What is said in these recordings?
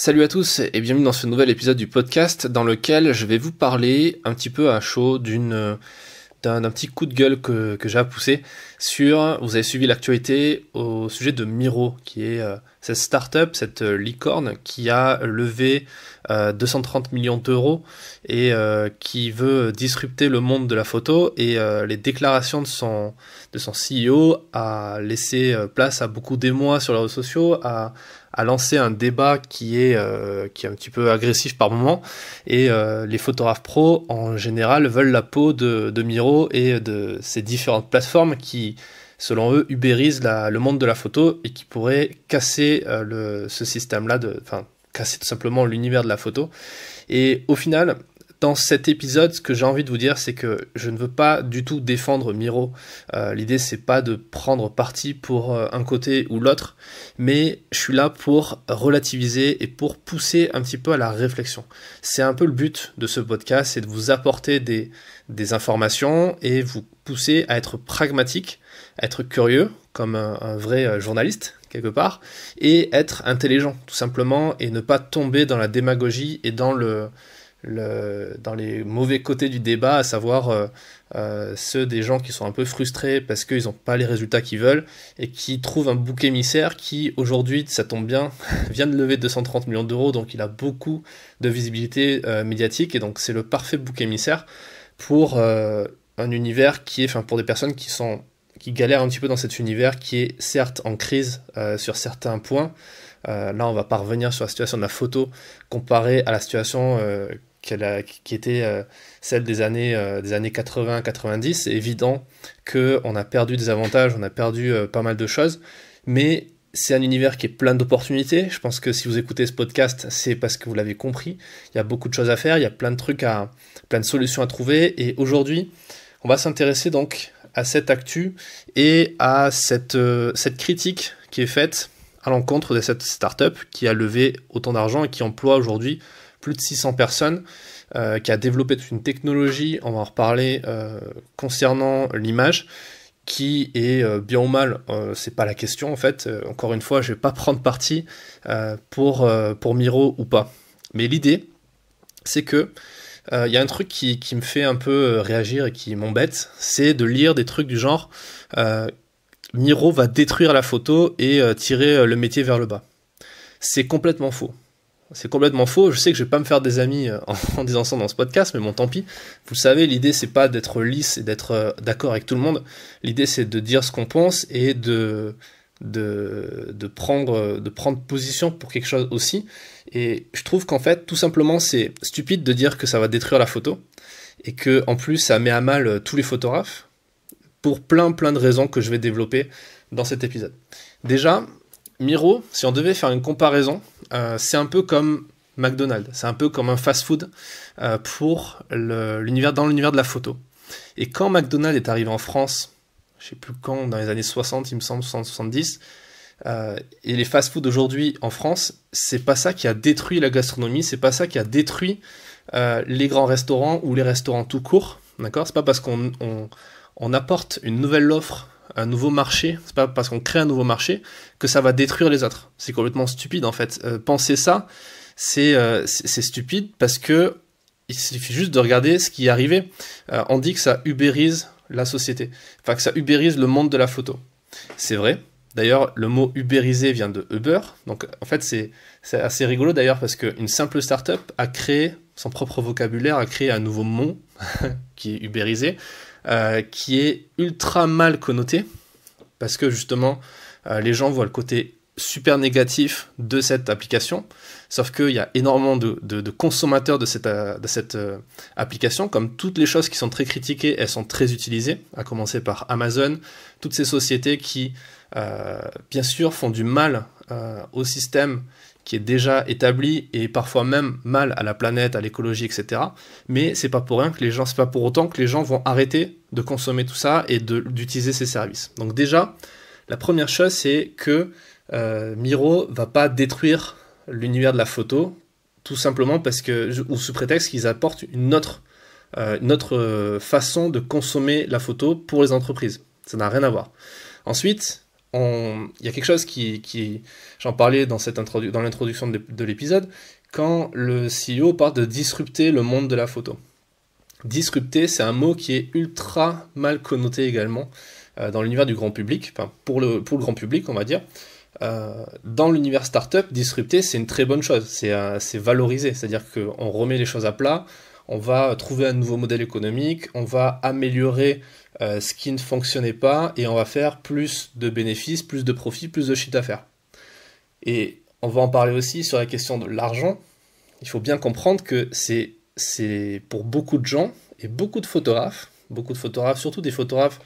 Salut à tous et bienvenue dans ce nouvel épisode du podcast dans lequel je vais vous parler un petit peu à chaud d'une d'un petit coup de gueule que, j'ai à sur, vous avez suivi l'actualité au sujet de Miro, qui est cette euh, cette startup, cette euh, licorne qui a levé 230 euh, millions d'euros et qui veut disrupter le monde de la photo et les déclarations de son, de CEO a laissé place à beaucoup d'émois sur les réseaux sociaux, à, a lancé un débat qui est, euh, qui est un petit peu agressif par moment. Et euh, les photographes pro, en général, veulent la peau de, de, Miro et de ces différentes plateformes qui, selon eux, ubérisent le monde de la photo et qui pourraient casser euh, ce système-là, enfin, casser tout simplement l'univers de la photo. Et au final, dans cet épisode, ce que j'ai envie de vous dire, c'est que je ne veux pas du tout défendre Miro. Euh, l'idée, c'est pas de prendre parti pour euh, un côté ou l'autre, mais je suis là pour relativiser et pour pousser un petit peu à la réflexion. C'est un peu le but de ce podcast, c'est de vous apporter des, informations et vous pousser à être pragmatique, à être curieux, comme un vrai euh, journaliste, quelque part, et être intelligent, tout simplement, et ne pas tomber dans la démagogie et dans le dans les mauvais côtés du débat, à savoir euh, euh, ceux des gens qui sont un peu frustrés parce qu'ils n'ont pas les résultats qu'ils veulent et qui trouvent un bouc émissaire qui, aujourd'hui, ça tombe bien, vient de lever 230 millions d'euros, donc il a beaucoup de visibilité euh, médiatique et donc c'est le parfait bouc émissaire pour un univers qui est, enfin, pour des personnes qui sont qui galèrent un petit peu dans cet univers qui est certes en crise sur certains points. là, on va pas revenir sur la situation de la photo comparée à la situation qui, était euh, celle des années, euh, des années 80-90, c'est évident qu'on a perdu des avantages, on a perdu euh, pas mal de choses, mais c'est un univers qui est plein d'opportunités. Je pense que si vous écoutez ce podcast, c'est parce que vous l'avez compris. Il y a beaucoup de choses à faire, il y a plein de trucs à, plein de solutions à trouver. Et aujourd'hui, on va s'intéresser donc à cette actu et à cette, cette critique qui est faite à l'encontre de cette startup qui a levé autant d'argent et qui emploie aujourd'hui plus de 600 personnes, euh, qui a développé une technologie, on va en reparler, euh, concernant l'image, qui est euh, bien ou mal, c'est pas la question en fait. encore une fois, je vais pas prendre parti pour, pour Miro ou pas. Mais l'idée, c'est que il y a un truc qui, me fait un peu réagir et qui m'embête, c'est de lire des trucs du genre Miro va détruire la photo et tirer le métier vers le bas. C'est complètement faux. C'est complètement faux. Je sais que je vais pas me faire des amis euh, en, disant ça dans ce podcast, mais bon, tant pis. Vous savez, l'idée c'est pas d'être lisse et d'être euh, d'accord avec tout le monde. L'idée c'est de dire ce qu'on pense et de, de, de, prendre, euh, de prendre position pour quelque chose aussi. Et je trouve qu'en fait, tout simplement, c'est stupide de dire que ça va détruire la photo et que en plus ça met à mal tous les photographes pour plein plein de raisons que je vais développer dans cet épisode. Déjà, Miro, si on devait faire une comparaison, euh, c'est un peu comme McDonald's, c'est un peu comme un fast-food euh, pour l'univers dans l'univers de la photo. Et quand McDonald's est arrivé en France, je sais plus quand, dans les années 60, il me semble 70, euh, et les fast-food aujourd'hui en France, c'est pas ça qui a détruit la gastronomie, c'est pas ça qui a détruit les grands restaurants ou les restaurants tout court, d'accord n'est pas parce qu'on apporte une nouvelle offre un nouveau marché, c'est pas parce qu'on crée un nouveau marché que ça va détruire les autres. C'est complètement stupide en fait. Euh, penser ça, euh, c'est stupide parce que il suffit juste de regarder ce qui est arrivé. Euh, on dit que ça ubérise la société, enfin que ça ubérise le monde de la photo. C'est vrai. D'ailleurs, le mot ubérisé vient de Uber. Donc en fait, c'est assez rigolo d'ailleurs parce qu'une simple startup a créé son propre vocabulaire, a créé un nouveau mot qui est ubérisé euh, qui est ultra mal connoté, parce que justement, euh, les gens voient le côté super négatif de cette application, sauf qu'il y a énormément de, consommateurs de cette, euh, de cette application, comme toutes les choses qui sont très critiquées, elles sont très utilisées, à commencer par Amazon, toutes ces sociétés qui, bien sûr, font du mal au système qui est déjà établi et parfois même mal à la planète, à l'écologie, etc. Mais c'est pas pour rien que les gens, c'est pas pour autant que les gens vont arrêter de consommer tout ça et d'utiliser ces services. Donc déjà, la première chose, c'est que euh, Miro va pas détruire l'univers de la photo, tout simplement parce que, ou sous prétexte qu'ils apportent une autre, euh, une autre euh, façon de consommer la photo pour les entreprises. Ça n'a rien à voir. Ensuite, il y a quelque chose qui, j'en parlais dans, cette dans l'introduction de, l'épisode, quand le CEO part de disrupter le monde de la photo. Disrupter, c'est un mot qui est ultra mal connoté également euh, dans l'univers du grand public, pour, le, pour le grand public, on va dire. Euh, dans l'univers startup, disrupter, c'est une très bonne chose, c'est valoriser, euh, valorisé, c'est-à-dire qu'on remet les choses à plat, on va trouver un nouveau modèle économique, on va améliorer euh, ce qui ne fonctionnait pas et on va faire plus de bénéfices, plus de profits, plus de chiffre d'affaires. Et on va en parler aussi sur la question de l'argent. Il faut bien comprendre que c'est, pour beaucoup de gens et beaucoup de photographes, beaucoup de photographes, surtout des photographes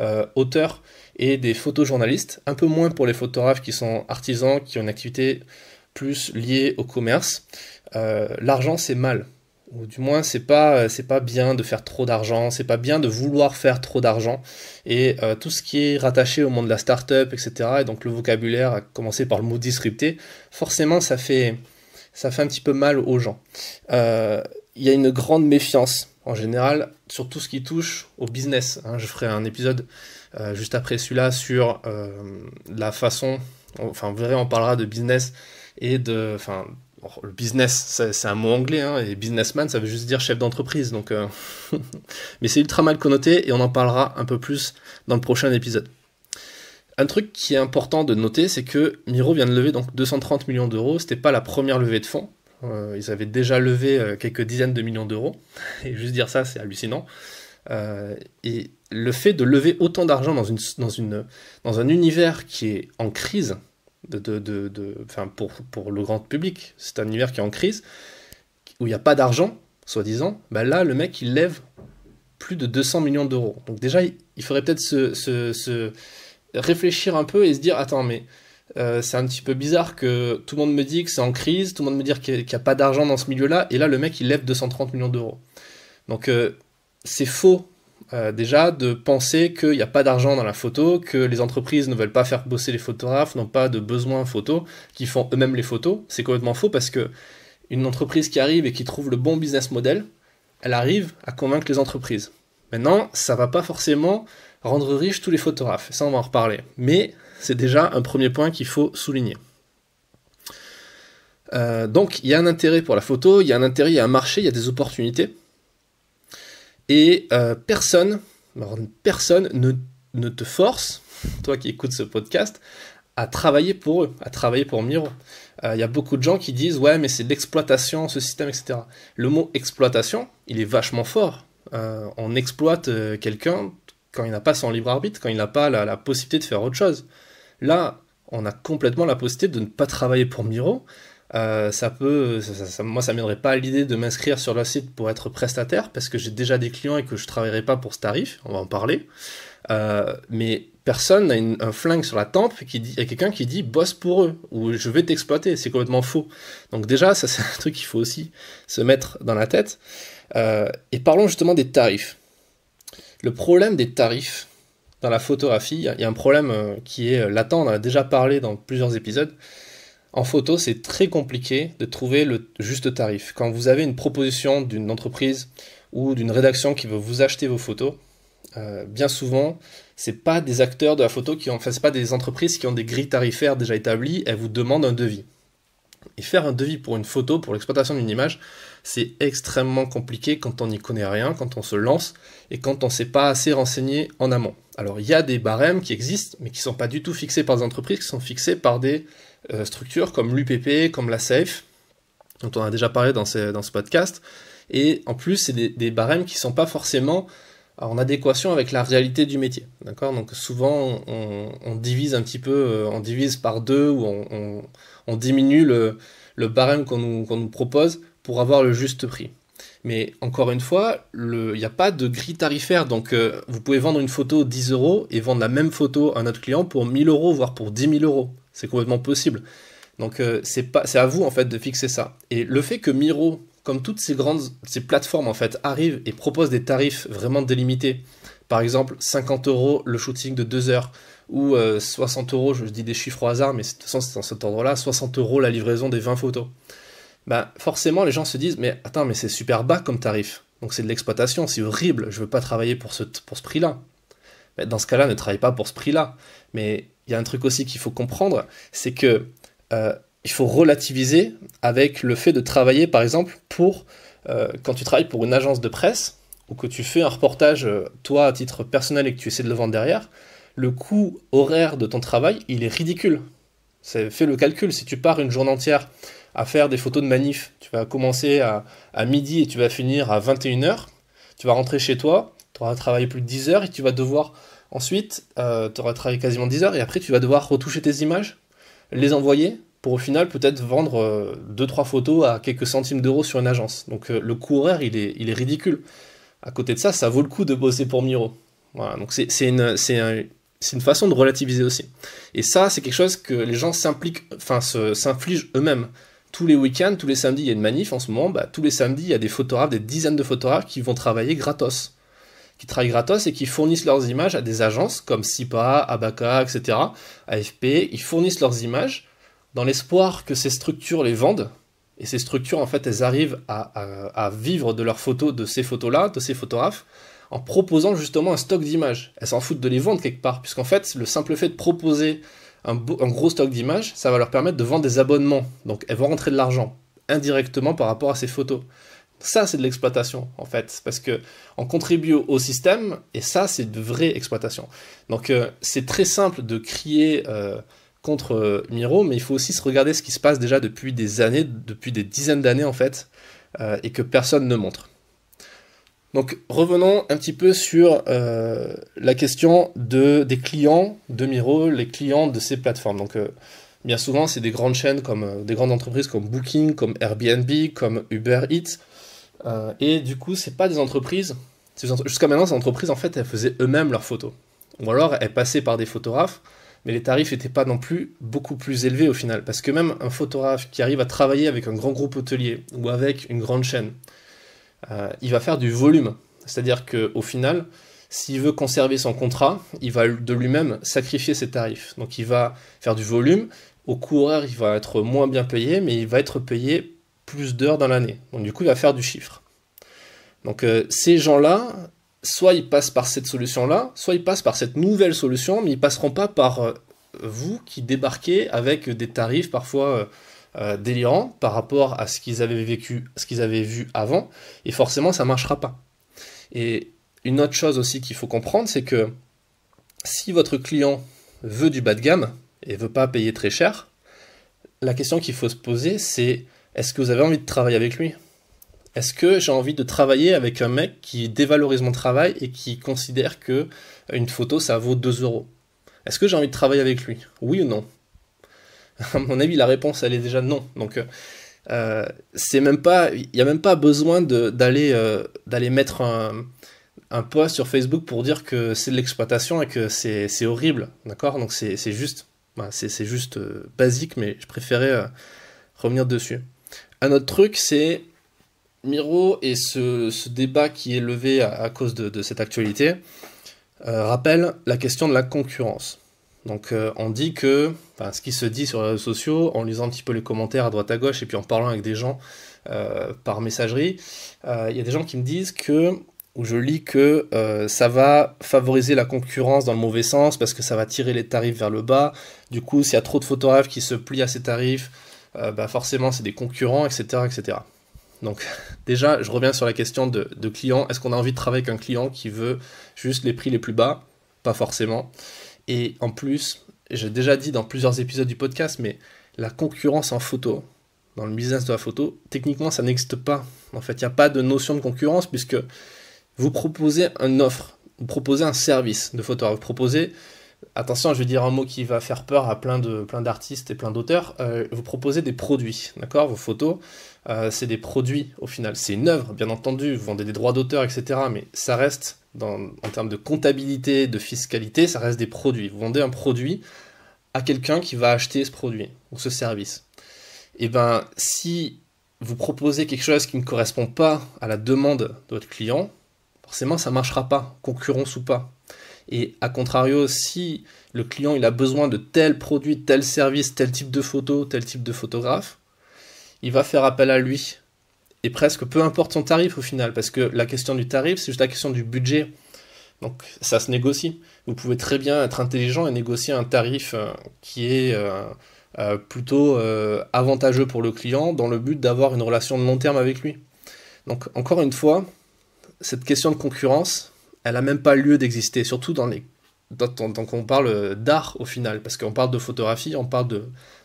euh, auteurs et des photojournalistes, un peu moins pour les photographes qui sont artisans, qui ont une activité plus liée au commerce. Euh, l'argent, c'est mal ou du moins c'est pas euh, c'est pas bien de faire trop d'argent, c'est pas bien de vouloir faire trop d'argent et euh, tout ce qui est rattaché au monde de la start-up, etc et donc le vocabulaire à commencer par le mot disrupté forcément ça fait ça fait un petit peu mal aux gens. Euh, il y a une grande méfiance en général sur tout ce qui touche au business. Hein. je ferai un épisode juste après celui-là sur la façon, enfin vous on parlera de business et de Oh, le business, c'est un mot anglais, hein, et businessman, ça veut juste dire chef d'entreprise. Donc, euh, mais c'est ultra mal connoté et on en parlera un peu plus dans le prochain épisode. Un truc qui est important de noter, c'est que Miro vient de lever donc 230 millions d'euros. C'était pas la première levée de fonds. Euh, ils avaient déjà levé euh, quelques dizaines de millions d'euros. Et juste dire ça, c'est hallucinant. et le fait de lever autant d'argent dans un univers qui est en crise, de, de, de, pour, pour, le grand public. C'est un univers qui est en crise, où il n'y a pas d'argent, soi-disant. Bah, là, le mec, il lève plus de 200 millions d'euros. Donc déjà, il, faudrait peut-être se, se, se, réfléchir un peu et se dire, attends, mais euh, c'est un petit peu bizarre que tout le monde me dit que c'est en crise, tout le monde me dit qu'il n'y a, pas d'argent dans ce milieu-là, et là, le mec, il lève 230 millions d'euros. Donc euh, c'est faux euh, déjà de penser qu'il n'y a pas d'argent dans la photo, que les entreprises ne veulent pas faire bosser les photographes, n'ont pas de besoin photos, qui font eux-mêmes les photos. C'est complètement faux parce que une entreprise qui arrive et qui trouve le bon business model, elle arrive à convaincre les entreprises. Maintenant, ça va pas forcément rendre riches tous les photographes, ça on va en reparler. Mais c'est déjà un premier point qu'il faut souligner. Euh, donc il y a un intérêt pour la photo, il y a un intérêt, il y a un marché, il y a des opportunités. Et euh, personne, personne ne, te force, toi qui écoutes ce podcast, à travailler pour eux, à travailler pour Miro. Euh, il y a beaucoup de gens qui disent ouais mais c'est de l'exploitation, ce système, etc. Le mot exploitation, il est vachement fort. Euh, on exploite quelqu'un quand il n'a pas son libre arbitre, quand il n'a pas la, possibilité de faire autre chose. Là, on a complètement la possibilité de ne pas travailler pour Miro, euh, ça peut, ça, moi, ça m'aiderait pas à l'idée de m'inscrire sur le site pour être prestataire parce que j'ai déjà des clients et que je travaillerai pas pour ce tarif. On va en parler. Euh, mais personne n'a un flingue sur la tempe qui dit, il y a quelqu'un qui dit bosse pour eux ou je vais t'exploiter. C'est complètement faux. Donc déjà, ça c'est un truc qu'il faut aussi se mettre dans la tête. Euh, et parlons justement des tarifs. Le problème des tarifs dans la photographie, il y a un problème qui est latent, on en a déjà parlé dans plusieurs épisodes, en photo, c'est très compliqué de trouver le juste tarif. Quand vous avez une proposition d'une entreprise ou d'une rédaction qui veut vous acheter vos photos, euh, bien souvent, c'est pas des acteurs de la photo qui ont, enfin, pas des entreprises qui ont des grilles tarifaires déjà établies. Elles vous demandent un devis. Et faire un devis pour une photo, pour l'exploitation d'une image, c'est extrêmement compliqué quand on n'y connaît rien, quand on se lance et quand on ne s'est pas assez renseigné en amont. Alors il y a des barèmes qui existent, mais qui ne sont pas du tout fixés par des entreprises, qui sont fixés par des euh, structures comme l'UPP, comme la SAFE, dont on a déjà parlé dans, ce podcast. Et en plus, c'est des, barèmes qui ne sont pas forcément en adéquation avec la réalité du métier. D'accord Donc souvent, on, divise un petit peu, euh, on divise par deux ou on, diminue le, barème qu'on nous, propose pour avoir le juste prix. Mais encore une fois, il n'y a pas de grille tarifaire. Donc, euh, vous pouvez vendre une photo 10 euros et vendre la même photo à un autre client pour 1000 euros, voire pour 10 000 euros. C'est complètement possible. Donc, euh, c'est à vous, en fait, de fixer ça. Et le fait que Miro, comme toutes ces grandes ces plateformes, en fait, arrivent et propose des tarifs vraiment délimités, par exemple 50 euros le shooting de 2 heures, ou 60 euh, euros, je dis des chiffres au hasard, mais de toute façon, c'est dans cet endroit là 60 euros la livraison des 20 photos. Bah, forcément les gens se disent mais attends mais c'est super bas comme tarif, donc c'est de l'exploitation, c'est horrible, je veux pas travailler pour ce, pour ce prix-là. Bah, dans ce cas-là, ne travaille pas pour ce prix-là. Mais il y a un truc aussi qu'il faut comprendre, c'est que euh, il faut relativiser avec le fait de travailler par exemple pour euh, quand tu travailles pour une agence de presse ou que tu fais un reportage euh, toi à titre personnel et que tu essaies de le vendre derrière, le coût horaire de ton travail, il est ridicule. C'est, fais le calcul, si tu pars une journée entière à faire des photos de manif. Tu vas commencer à, à midi et tu vas finir à 21h. Tu vas rentrer chez toi, tu auras travaillé plus de 10 heures et tu vas devoir ensuite, euh, tu auras travaillé quasiment 10 heures et après tu vas devoir retoucher tes images, les envoyer pour au final peut-être vendre 2-3 euh, photos à quelques centimes d'euros sur une agence. Donc euh, le coût horaire, il est, il est ridicule. À côté de ça, ça vaut le coup de bosser pour Miro. Voilà, donc c'est une, une façon de relativiser aussi. Et ça, c'est quelque chose que les gens s'impliquent, enfin s'infligent eux-mêmes tous les week-ends, tous les samedis, il y a une manif en ce moment, bah, tous les samedis, il y a des photographes, des dizaines de photographes qui vont travailler gratos. Qui travaillent gratos et qui fournissent leurs images à des agences comme SIPA, ABACA, etc., AFP. Ils fournissent leurs images dans l'espoir que ces structures les vendent. Et ces structures, en fait, elles arrivent à, à vivre de leurs photos, de ces photos-là, de ces photographes, en proposant justement un stock d'images. Elles s'en foutent de les vendre quelque part, puisqu'en fait, le simple fait de proposer un, gros stock d'images, ça va leur permettre de vendre des abonnements. Donc elles vont rentrer de l'argent indirectement par rapport à ces photos. Ça, c'est de l'exploitation, en fait, parce qu'on contribue au système, et ça, c'est de vraie exploitation. Donc, euh, c'est très simple de crier euh, contre euh, Miro, mais il faut aussi se regarder ce qui se passe déjà depuis des années, depuis des dizaines d'années, en fait, et que personne ne montre. Donc revenons un petit peu sur euh, la question des clients de Miro, les clients de ces plateformes. Donc euh, bien souvent c'est des grandes chaînes comme euh, des grandes entreprises comme Booking, comme Airbnb, comme Uber Eats. et du coup c'est pas des entreprises. Jusqu'à maintenant ces entreprises en fait elles faisaient eux-mêmes leurs photos. Ou alors elles passaient par des photographes, mais les tarifs n'étaient pas non plus beaucoup plus élevés au final. Parce que même un photographe qui arrive à travailler avec un grand groupe hôtelier ou avec une grande chaîne, euh, il va faire du volume. C'est-à-dire qu'au final, s'il veut conserver son contrat, il va de lui-même sacrifier ses tarifs. Donc il va faire du volume. Au coureur, il va être moins bien payé, mais il va être payé plus d'heures dans l'année. Donc du coup, il va faire du chiffre. Donc euh, ces gens-là, soit ils passent par cette solution-là, soit ils passent par cette nouvelle solution, mais ils passeront pas par euh, vous qui débarquez avec des tarifs parfois euh, délirant par rapport à ce qu'ils avaient vécu, ce qu'ils avaient vu avant, et forcément ça ne marchera pas. Et une autre chose aussi qu'il faut comprendre, c'est que si votre client veut du bas de gamme et veut pas payer très cher, la question qu'il faut se poser, c'est est-ce que vous avez envie de travailler avec lui Est-ce que j'ai envie de travailler avec un mec qui dévalorise mon travail et qui considère que une photo ça vaut 2 euros Est-ce que j'ai envie de travailler avec lui Oui ou non À mon avis, la réponse, elle est déjà non. Donc, euh, euh, c'est même pas, il n'y a même pas besoin euh, d'aller mettre un, poids sur Facebook pour dire que c'est de l'exploitation et que c'est horrible. D'accord Donc, c'est juste, c'est juste bah, basique, mais je préférais revenir dessus. Un autre truc, c'est Miro et ce, débat qui est levé à, cause de, de cette actualité rappelle la question de la concurrence. Donc euh, on dit que, ce qui se dit sur les réseaux sociaux, en lisant un petit peu les commentaires à droite à gauche et puis en parlant avec des gens euh, par messagerie, euh, il y a des gens qui me disent que, ou je lis que ça va favoriser la concurrence dans le mauvais sens parce que ça va tirer les tarifs vers le bas. Du coup, s'il y a trop de photographes qui se plient à ces tarifs, bah forcément c'est des concurrents, etc., etc. Donc déjà, je reviens sur la question de, de client. Est-ce qu'on a envie de travailler avec un client qui veut juste les prix les plus bas Pas forcément. Et en plus, j'ai déjà dit dans plusieurs épisodes du podcast, mais la concurrence en photo, dans le business de la photo, techniquement, ça n'existe pas. En fait, il n'y a pas de notion de concurrence puisque vous proposez une offre, vous proposez un service de photo, vous proposez attention, je vais dire un mot qui va faire peur à plein de plein d'artistes et plein d'auteurs. Euh, vous proposez des produits, d'accord Vos photos, euh, c'est des produits au final. C'est une œuvre, bien entendu. Vous vendez des droits d'auteur, etc. Mais ça reste, en termes de comptabilité, de fiscalité, ça reste des produits. Vous vendez un produit à quelqu'un qui va acheter ce produit ou ce service. Et eh ben, si vous proposez quelque chose qui ne correspond pas à la demande de votre client, forcément ça ne marchera pas, concurrence ou pas. Et à contrario, si le client il a besoin de tel produit, tel service, tel type de photo, tel type de photographe, il va faire appel à lui. Et presque peu importe son tarif au final, parce que la question du tarif, c'est juste la question du budget. Donc ça se négocie. Vous pouvez très bien être intelligent et négocier un tarif euh, qui est euh, euh, plutôt avantageux pour le client dans le but d'avoir une relation de long terme avec lui. Donc encore une fois, cette question de concurrence, elle n'a même pas lieu d'exister, surtout dans les... on parle euh, d'art au final, parce qu'on parle de photographie, on parle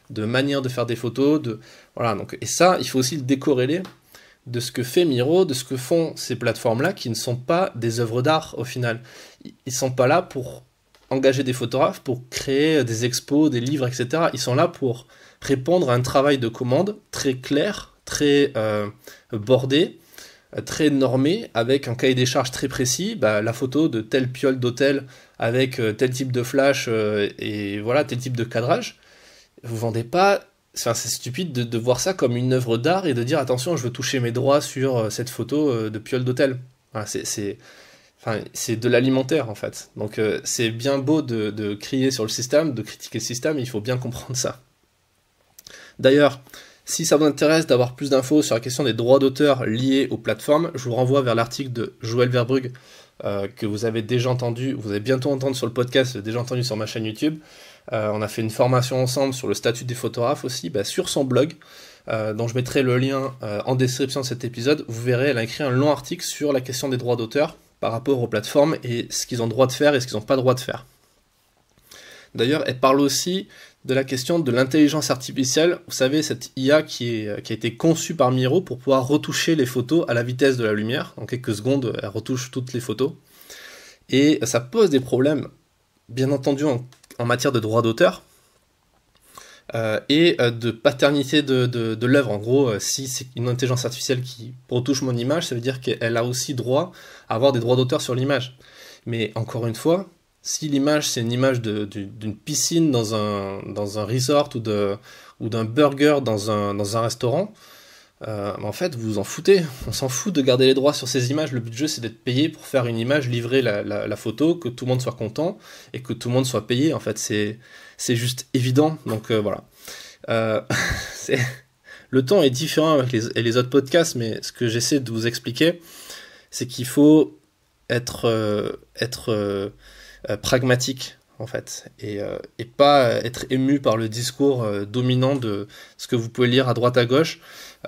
de, manière de faire des photos, de voilà donc et ça il faut aussi le décorréler de ce que fait Miro, de ce que font ces plateformes là qui ne sont pas des œuvres d'art au final. Ils sont pas là pour engager des photographes, pour créer euh, des expos, des livres, etc. Ils sont là pour répondre à un travail de commande très clair, très euh, bordé euh, très normé, avec un cahier des charges très précis, bah, la photo de telle piole d'hôtel avec euh, tel type de flash euh, et voilà, tel type de cadrage, vous vendez pas. c'est stupide de, voir ça comme une œuvre d'art et de dire attention, je veux toucher mes droits sur cette photo de piole d'hôtel. c'est de l'alimentaire en fait. Donc c'est bien beau de, crier sur le système, de critiquer le système, il faut bien comprendre ça. D'ailleurs, si ça vous intéresse d'avoir plus d'infos sur la question des droits d'auteur liés aux plateformes, je vous renvoie vers l'article de Joël Verbrugge euh, que vous avez déjà entendu, vous allez bientôt entendu sur le podcast, déjà entendu sur ma chaîne YouTube. Euh, on a fait une formation ensemble sur le statut des photographes aussi, bah, sur son blog, euh, dont je mettrai le lien en description de cet épisode. Vous verrez, elle a écrit un long article sur la question des droits d'auteur par rapport aux plateformes et ce qu'ils ont droit de faire et ce qu'ils n'ont pas droit de faire. D'ailleurs, elle parle aussi de la question de l'intelligence artificielle. Vous savez, cette IA euh, qui, a été conçue par Miro pour pouvoir retoucher les photos à la vitesse de la lumière. En quelques secondes, elle retouche toutes les photos. Et ça pose des problèmes, bien entendu, en, matière de droit d'auteur. Euh, et euh, de paternité de, de l'œuvre. En gros, si c'est une intelligence artificielle qui retouche mon image, ça veut dire qu'elle a aussi droit à avoir des droits d'auteur sur l'image. Mais encore une fois, si l'image c'est une image d'une piscine dans un, dans un resort ou d'un ou burger dans un, dans un restaurant, euh, en fait vous vous en foutez. On s'en fout de garder les droits sur ces images. Le but du jeu c'est d'être payé pour faire une image, livrer la, photo, que tout le monde soit content et que tout le monde soit payé. En fait c'est juste évident. Donc euh, voilà. Euh, le temps est différent avec les, les autres podcasts, mais ce que j'essaie de vous expliquer, c'est qu'il faut être, être euh, pragmatique en fait, et, euh, pas euh, être ému par le discours dominant de ce que vous pouvez lire à droite à gauche,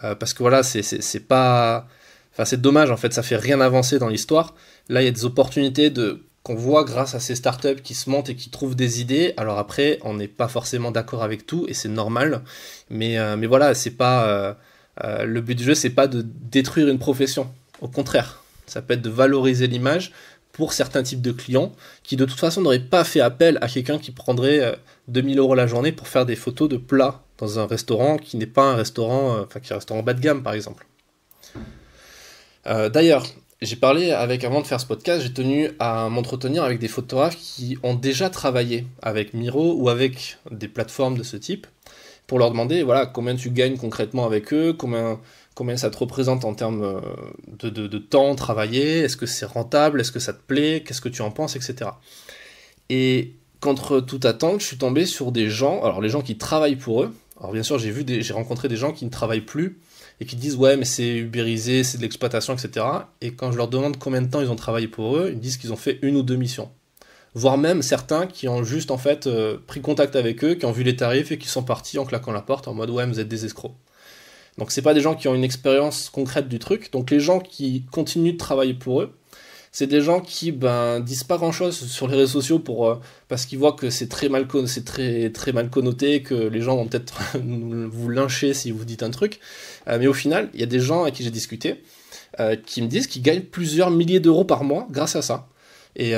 parce que voilà, c'est pas, enfin c'est dommage en fait, ça fait rien avancer dans l'histoire. Là, il y a des opportunités de qu'on voit grâce à ces startups qui se montent et qui trouvent des idées. Alors après, on n'est pas forcément d'accord avec tout et c'est normal, mais mais voilà, c'est pas le but du jeu, c'est pas de détruire une profession, au contraire. Ça peut être de valoriser l'image, pour certains types de clients qui de toute façon n'auraient pas fait appel à quelqu'un qui prendrait 2000 euh, euros la journée pour faire des photos de plats dans un restaurant qui n'est pas un restaurant, euh, enfin qui est un restaurant bas de gamme par exemple. Euh, d'ailleurs, j'ai parlé avec, avant de faire ce podcast, j'ai tenu à m'entretenir avec des photographes qui ont déjà travaillé avec Miro ou avec des plateformes de ce type pour leur demander voilà combien tu gagnes concrètement avec eux, combien combien ça te représente en termes euh, de, temps travaillé, est-ce que c'est rentable, est-ce que ça te plaît, qu'est-ce que tu en penses, etc. Et contre toute attente, je suis tombé sur des gens, alors les gens qui travaillent pour eux, alors bien sûr j'ai vu, j'ai rencontré des gens qui ne travaillent plus et qui disent ouais mais c'est ubérisé, c'est de l'exploitation, etc. Et quand je leur demande combien de temps ils ont travaillé pour eux, ils disent qu'ils ont fait une ou deux missions. Voire même certains qui ont juste en fait euh, pris contact avec eux, qui ont vu les tarifs et qui sont partis en claquant la porte en mode ouais vous êtes des escrocs. Donc c'est pas des gens qui ont une expérience concrète du truc. Donc les gens qui continuent de travailler pour eux, c'est des gens qui ben disent pas grand chose sur les réseaux sociaux pour euh, parce qu'ils voient que c'est très mal c'est très très mal connoté que les gens vont peut-être vous lyncher si vous dites un truc euh, mais au final il y a des gens avec qui j'ai discuté euh, qui me disent qu'ils gagnent plusieurs milliers d'euros par mois grâce à ça et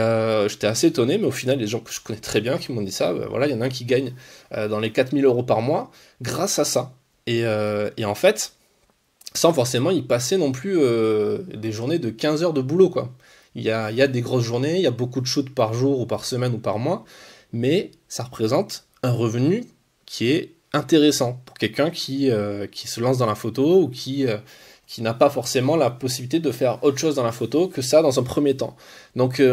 j'étais assez étonné mais au final les gens que je connais très bien qui m'ont dit ça ben, voilà il y en a un qui gagne dans les 4000 euros par mois grâce à ça euh, et, en fait, sans forcément y passer non plus euh, des journées de 15 heures de boulot, quoi. Il y a, des grosses journées, il y a beaucoup de shoots par jour ou par semaine ou par mois, mais ça représente un revenu qui est intéressant pour quelqu'un qui, euh, se lance dans la photo ou qui, n'a pas forcément la possibilité de faire autre chose dans la photo que ça dans un premier temps. Donc,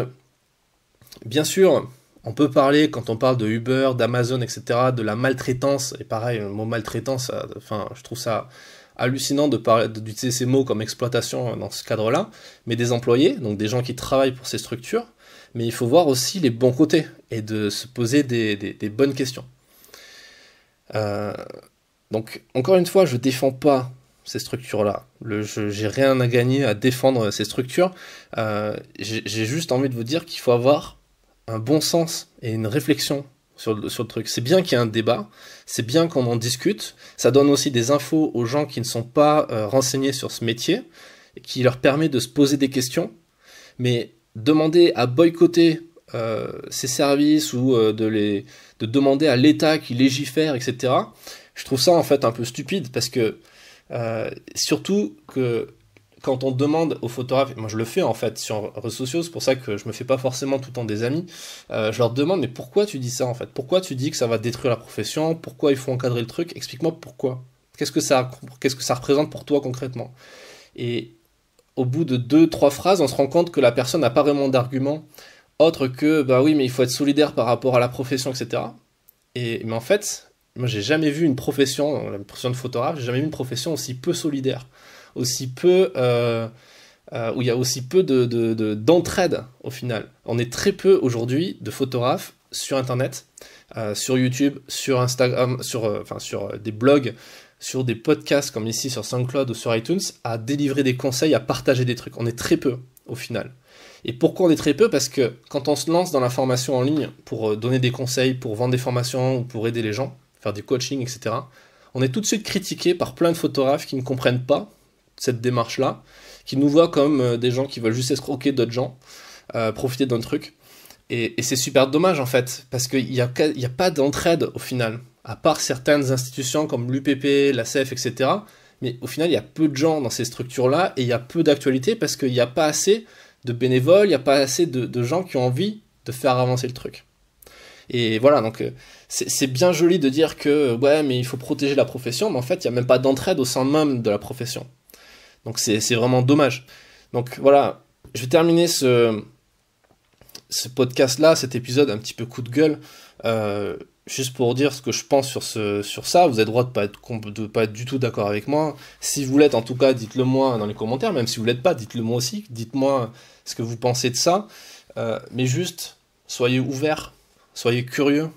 bien sûr, on peut parler, quand on parle de Uber, d'Amazon, etc., de la maltraitance, et pareil, le mot maltraitance, enfin, je trouve ça hallucinant de parler d'utiliser ces mots comme exploitation euh, dans ce cadre-là, mais des employés, donc des gens qui travaillent pour ces structures, mais il faut voir aussi les bons côtés et de se poser des, bonnes questions. Euh, donc, encore une fois, je défends pas ces structures-là. Je n'ai rien à gagner à défendre ces structures. Euh, j'ai juste envie de vous dire qu'il faut avoir un bon sens et une réflexion sur le, sur le truc. C'est bien qu'il y ait un débat, c'est bien qu'on en discute, ça donne aussi des infos aux gens qui ne sont pas euh, renseignés sur ce métier, qui leur permet de se poser des questions, mais demander à boycotter euh, ces services ou euh, de, les, de demander à l'État qui légifère, etc., je trouve ça en fait un peu stupide parce que surtout que quand on demande aux photographes, moi je le fais en fait sur réseaux sociaux, c'est pour ça que je me fais pas forcément tout le temps des amis, euh, je leur demande mais pourquoi tu dis ça en fait Pourquoi tu dis que ça va détruire la profession Pourquoi il faut encadrer le truc Explique-moi pourquoi. Qu'est-ce que, ça, représente pour toi concrètement Et au bout de deux, trois phrases, on se rend compte que la personne n'a pas vraiment d'argument autre que bah oui mais il faut être solidaire par rapport à la profession, etc. Et, mais en fait, moi j'ai jamais vu une profession, la profession de photographe, j'ai jamais vu une profession aussi peu solidaire aussi peu, euh, euh, où il y a aussi peu d'entraide de, de, au final. On est très peu aujourd'hui de photographes sur Internet, euh, sur YouTube, sur Instagram, sur, enfin, sur des blogs, sur des podcasts comme ici sur SoundCloud ou sur iTunes, à délivrer des conseils, à partager des trucs. On est très peu au final. Et pourquoi on est très peu Parce que quand on se lance dans la formation en ligne pour donner des conseils, pour vendre des formations ou pour aider les gens, faire du coaching, etc., on est tout de suite critiqué par plein de photographes qui ne comprennent pas cette démarche-là, qui nous voit comme euh, des gens qui veulent juste escroquer d'autres gens, euh, profiter d'un truc. Et, c'est super dommage en fait, parce qu'il n'y a, a pas d'entraide au final, à part certaines institutions comme l'UPP, la CEF, etc. Mais au final, il y a peu de gens dans ces structures-là et il y a peu d'actualité parce qu'il n'y a pas assez de bénévoles, il n'y a pas assez de, de, gens qui ont envie de faire avancer le truc. Et voilà, donc euh, c'est bien joli de dire que ouais, mais il faut protéger la profession, mais en fait, il n'y a même pas d'entraide au sein même de la profession. Donc c'est vraiment dommage. Donc voilà, je vais terminer ce, podcast-là, cet épisode un petit peu coup de gueule. Euh, juste pour dire ce que je pense sur, ça, vous avez le droit de pas pas être du tout d'accord avec moi. Si vous l'êtes, en tout cas, dites-le moi dans les commentaires. Même si vous l'êtes pas, dites-le moi aussi. Dites-moi ce que vous pensez de ça. Euh, mais juste, soyez ouverts, soyez curieux.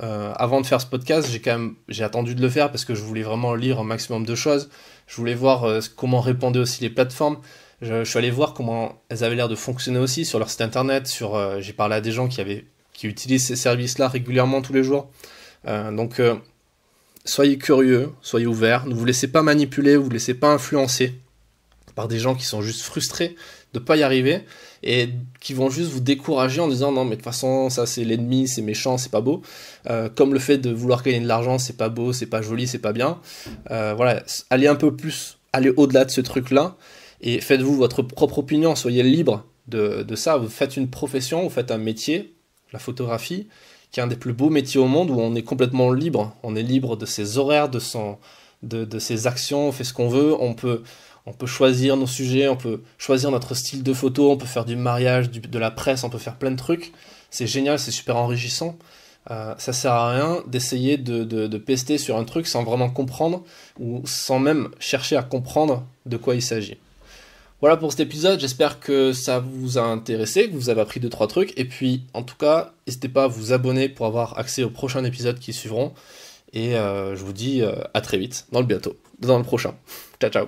Euh, avant de faire ce podcast, j'ai quand même j'ai attendu de le faire parce que je voulais vraiment lire un maximum de choses. Je voulais voir euh, comment répondaient aussi les plateformes. Je, suis allé voir comment elles avaient l'air de fonctionner aussi sur leur site internet. Sur, euh, j'ai parlé à des gens qui avaient, qui utilisent ces services-là régulièrement tous les jours. Euh, donc, soyez curieux, soyez ouverts. Ne vous laissez pas manipuler, ne vous laissez pas influencer par des gens qui sont juste frustrés de ne pas y arriver et qui vont juste vous décourager en disant non mais de toute façon ça c'est l'ennemi, c'est méchant, c'est pas beau. Euh, comme le fait de vouloir gagner de l'argent, c'est pas beau, c'est pas joli, c'est pas bien. Euh, voilà, allez un peu plus, allez au-delà de ce truc-là et faites-vous votre propre opinion, soyez libre de, de ça. Vous faites une profession, vous faites un métier, la photographie, qui est un des plus beaux métiers au monde où on est complètement libre. On est libre de ses horaires, de son de, de ses actions, on fait ce qu'on veut, on peut on peut choisir nos sujets, on peut choisir notre style de photo, on peut faire du mariage, de la presse, on peut faire plein de trucs. C'est génial, c'est super enrichissant. Euh, ça sert à rien d'essayer de, pester sur un truc sans vraiment comprendre ou sans même chercher à comprendre de quoi il s'agit. Voilà pour cet épisode, j'espère que ça vous a intéressé, que vous avez appris 2 trois trucs, et puis en tout cas, n'hésitez pas à vous abonner pour avoir accès aux prochains épisodes qui suivront, et euh, je vous dis euh, à très vite, dans le bientôt, dans le prochain. Ciao ciao